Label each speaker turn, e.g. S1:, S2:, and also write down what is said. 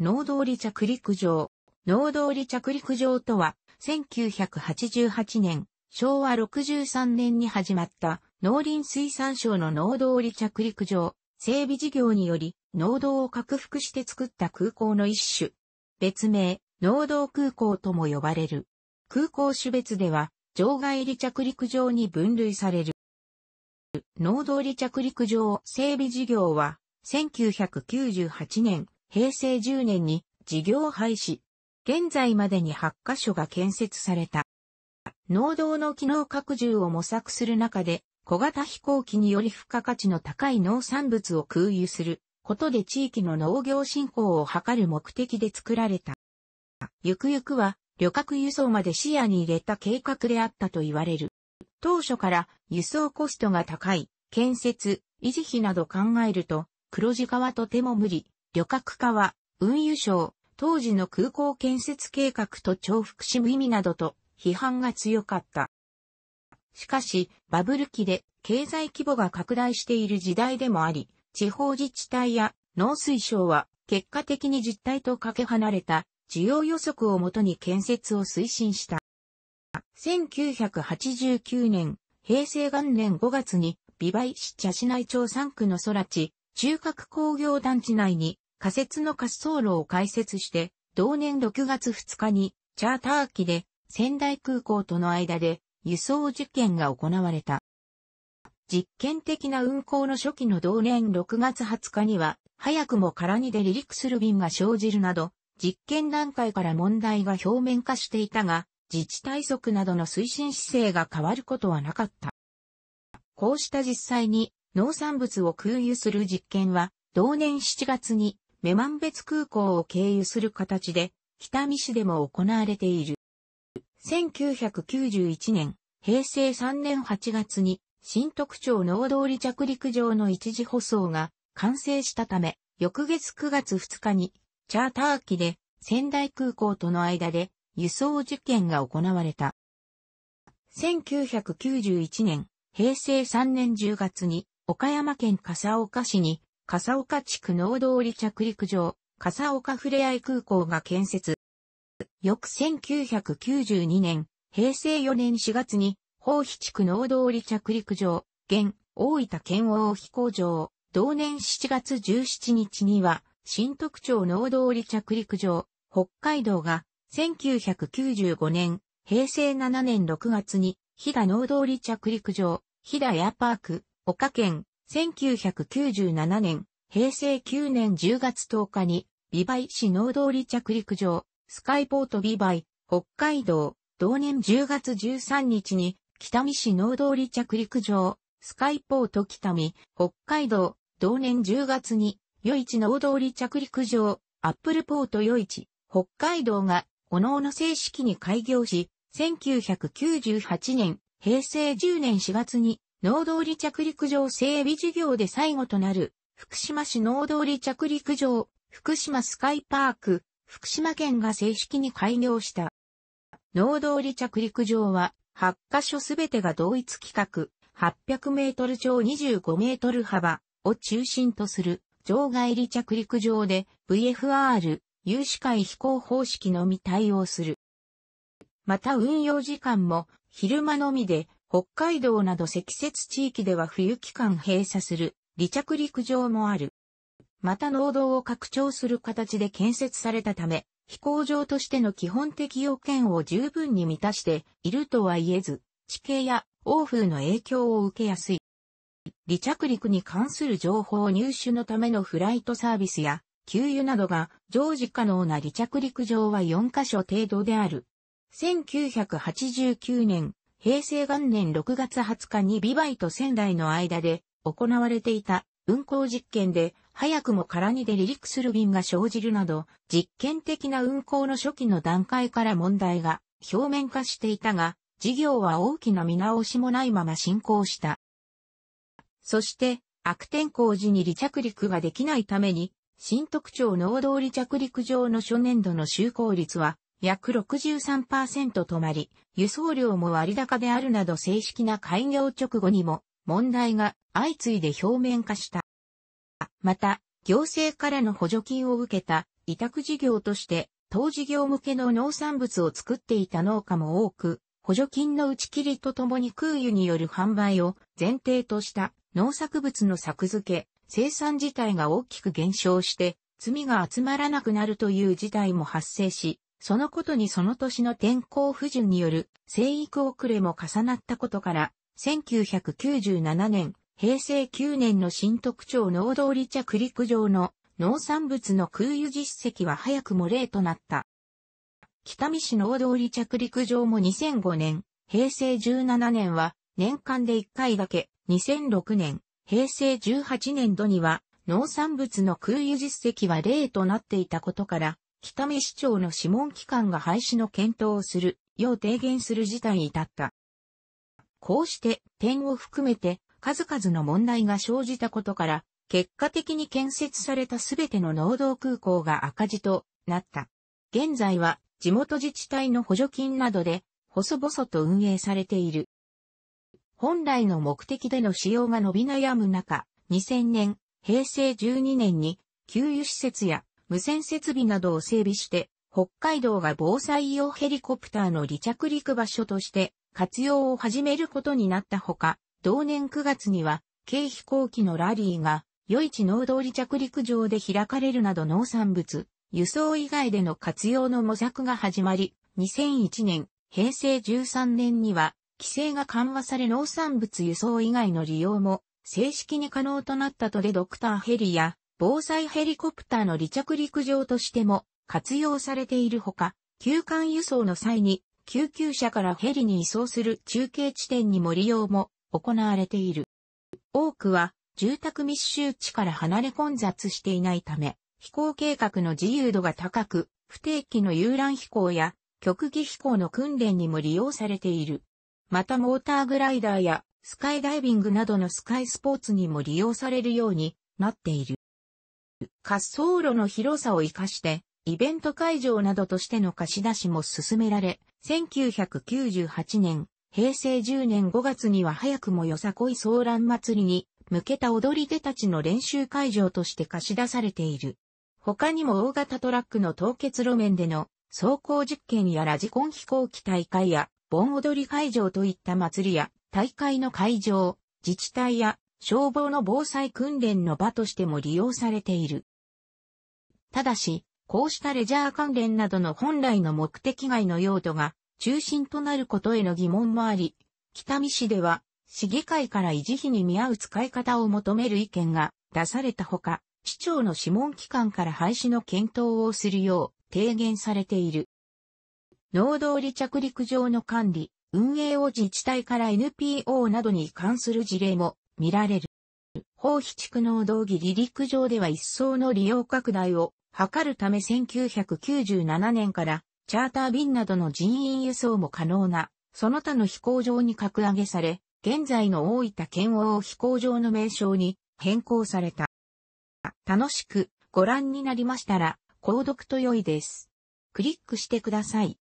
S1: 農道離着陸場。農道離着陸場とは、1988年、昭和63年に始まった農林水産省の農道離着陸場、整備事業により、農道を拡幅して作った空港の一種。別名、農道空港とも呼ばれる。空港種別では、場外離着陸場に分類される。農道離着陸場整備事業は、1998年、平成10年に事業廃止。現在までに8カ所が建設された。農道の機能拡充を模索する中で、小型飛行機により付加価値の高い農産物を空輸することで地域の農業振興を図る目的で作られた。ゆくゆくは旅客輸送まで視野に入れた計画であったと言われる。当初から輸送コストが高い、建設、維持費など考えると、黒字化はとても無理、旅客化は、運輸省、当時の空港建設計画と重複し無意味などと批判が強かった。しかし、バブル期で経済規模が拡大している時代でもあり、地方自治体や農水省は結果的に実態とかけ離れた需要予測をもとに建設を推進した。1989年、平成元年5月に、美梅市茶市内町3区の空地、中核工業団地内に仮設の滑走路を開設して、同年6月2日に、チャーター機で、仙台空港との間で、輸送実験が行われた。実験的な運航の初期の同年6月20日には、早くも空にで離陸する便が生じるなど、実験段階から問題が表面化していたが、自治体則などの推進姿勢が変わることはなかった。こうした実際に農産物を空輸する実験は、同年7月に女満別空港を経由する形で、北見市でも行われている。1991年、平成3年8月に、新特町農通り着陸場の一時舗装が完成したため、翌月9月2日に、チャーター機で仙台空港との間で輸送受験が行われた。1991年、平成3年10月に、岡山県笠岡市に笠岡地区農通り着陸場、笠岡ふれあい空港が建設。翌1992年、平成4年4月に、宝飛地区農通り着陸場、現、大分県王飛行場、同年7月17日には、新特徴農通り着陸場、北海道が、1995年、平成7年6月に、飛騨農通り着陸場、飛騨エアパーク、岡県、1997年、平成9年10月10日に、美梅市農通り着陸場、スカイポート美梅、北海道、同年10月13日に、北見市農通り着陸場、スカイポート北見、北海道、同年10月に、余市農通り着陸場、アップルポート余市、北海道が、おのおの正式に開業し、1998年、平成10年4月に、農道り着陸場整備事業で最後となる、福島市農道り着陸場、福島スカイパーク、福島県が正式に開業した。農道り着陸場は、8カ所すべてが同一規格、800メートル超25メートル幅を中心とする、場外離着陸場で VFR、有志会飛行方式のみ対応する。また運用時間も昼間のみで北海道など積雪地域では冬期間閉鎖する離着陸場もある。また農道を拡張する形で建設されたため、飛行場としての基本的要件を十分に満たしているとは言えず、地形や欧風の影響を受けやすい。離着陸に関する情報入手のためのフライトサービスや、給油などが常時可能な離着陸場は4カ所程度である。1989年、平成元年6月20日にビバイと仙台の間で行われていた運行実験で早くも空にで離陸する便が生じるなど実験的な運行の初期の段階から問題が表面化していたが事業は大きな見直しもないまま進行した。そして悪天候時に離着陸ができないために新特徴農道離着陸場の初年度の就航率は約63%止まり、輸送量も割高であるなど正式な開業直後にも問題が相次いで表面化した。また、行政からの補助金を受けた委託事業として当事業向けの農産物を作っていた農家も多く、補助金の打ち切りとともに空輸による販売を前提とした農作物の作付け、生産自体が大きく減少して、罪が集まらなくなるという事態も発生し、そのことにその年の天候不順による生育遅れも重なったことから、1997年、平成9年の新特徴農道離着陸場の農産物の空輸実績は早くも例となった。北見市農道離着陸場も2005年、平成17年は年間で1回だけ、2006年、平成18年度には農産物の空輸実績は例となっていたことから、北見市長の諮問機関が廃止の検討をする、よう提言する事態に至った。こうして点を含めて数々の問題が生じたことから、結果的に建設されたすべての農道空港が赤字となった。現在は地元自治体の補助金などで細々と運営されている。本来の目的での使用が伸び悩む中、2000年、平成12年に給油施設や無線設備などを整備して、北海道が防災用ヘリコプターの離着陸場所として活用を始めることになったほか、同年9月には、軽飛行機のラリーが、余市農道離着陸場で開かれるなど農産物、輸送以外での活用の模索が始まり、2001年、平成13年には、規制が緩和され農産物輸送以外の利用も、正式に可能となったとでドクターヘリや、防災ヘリコプターの離着陸場としても活用されているほか、休館輸送の際に救急車からヘリに移送する中継地点にも利用も行われている。多くは住宅密集地から離れ混雑していないため、飛行計画の自由度が高く、不定期の遊覧飛行や極技飛行の訓練にも利用されている。またモーターグライダーやスカイダイビングなどのスカイスポーツにも利用されるようになっている。滑走路の広さを活かして、イベント会場などとしての貸し出しも進められ、1998年、平成10年5月には早くもよさこい騒乱祭りに向けた踊り手たちの練習会場として貸し出されている。他にも大型トラックの凍結路面での走行実験やラジコン飛行機大会や盆踊り会場といった祭りや大会の会場、自治体や消防の防災訓練の場としても利用されている。ただし、こうしたレジャー関連などの本来の目的外の用途が中心となることへの疑問もあり、北見市では市議会から維持費に見合う使い方を求める意見が出されたほか、市長の諮問機関から廃止の検討をするよう提言されている。農道離着陸場の管理、運営を自治体から NPO などに関する事例も見られる。宝庇地区農道義離陸上では一層の利用拡大を図るため1997年からチャーター便などの人員輸送も可能な、その他の飛行場に格上げされ、現在の大分県王飛行場の名称に変更された。楽しくご覧になりましたら、購読と良いです。クリックしてください。